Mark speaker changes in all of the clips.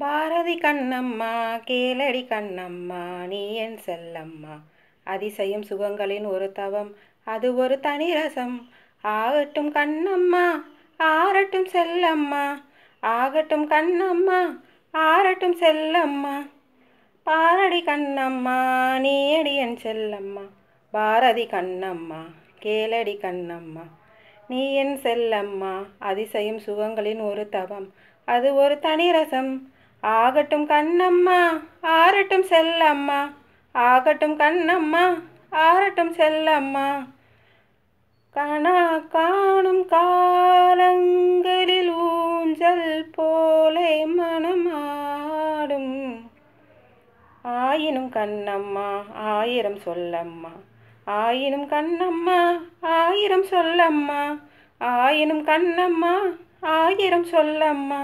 Speaker 1: பாரதி கண்ணம்மா கேளடி கண்ணம்மா நீ என் செல்லம்மா அதிசயம் சுகங்களின் ஒரு தவம் அது ஒரு தனி ரசம் ஆகட்டும் கண்ணம்மா ஆரட்டும் செல்லம்மா ஆகட்டும் கண்ணம்மா ஆரட்டும் செல்லம்மா பாரடி கண்ணம்மா நீயடி என் செல்லம்மா பாரதி கண்ணம்மா கேளடி கண்ணம்மா நீ என் செல்லம்மா அதிசயம் சுகங்களின் ஒரு தவம் அது ஒரு தனி ரசம் ஆகட்டும் கண்ணம்மா ஆரட்டும் செல்லம்மா ஆகட்டும் கண்ணம்மா ஆரட்டும் செல்லம்மா கணா காணும் காலங்களில் ஊஞ்சல் போலே மனமாடும் ஆயினும் கண்ணம்மா ஆயிரம் சொல்லம்மா ஆயினும் கண்ணம்மா ஆயிரம் சொல்லம்மா ஆயினும் கண்ணம்மா ஆயிரம் சொல்லம்மா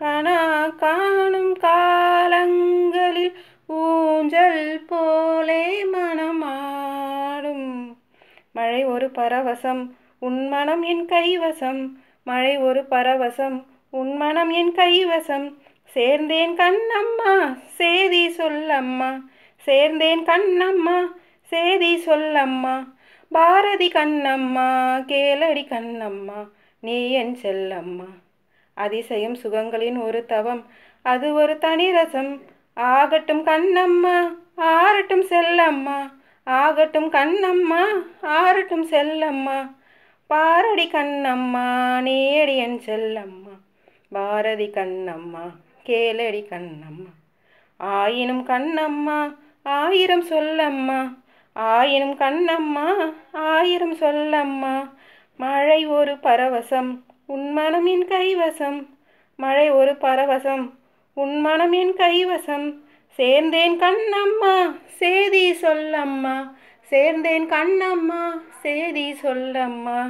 Speaker 1: கணா காணும் காலங்களில் ஊஞ்சல் போலே மனமாடும் மழை ஒரு பரவசம் உன்மணம் என் கைவசம் மழை ஒரு பரவசம் உன்மணம் என் கைவசம் சேர்ந்தேன் கண்ணம்மா சேதி சொல்லம்மா சேர்ந்தேன் கண்ணம்மா சேதி சொல்லம்மா பாரதி கண்ணம்மா கேளடி கண்ணம்மா நீ என் செல்லம்மா அதிசயம் சுகங்களின் ஒரு தவம் அது ஒரு தனி ரசம் ஆகட்டும் கண்ணம்மா ஆரட்டும் செல்லம்மா ஆகட்டும் கண்ணம்மா ஆரட்டும் செல்லம்மா பாரடி கண்ணம்மா நேடி என் செல்லம்மா பாரதி கண்ணம்மா கேளடி கண்ணம்மா ஆயினும் கண்ணம்மா ஆயிரம் சொல்லம்மா ஆயினும் கண்ணம்மா ஆயிரம் சொல்லம்மா மழை ஒரு பரவசம் உன் மனமின் கைவசம் மழை ஒரு பரவசம் உன் மனமின் கைவசம் சேர்ந்தேன் கண்ணம்மா சேதி சொல்லம்மா சேர்ந்தேன் கண்ணம்மா சேதி சொல்லம்மா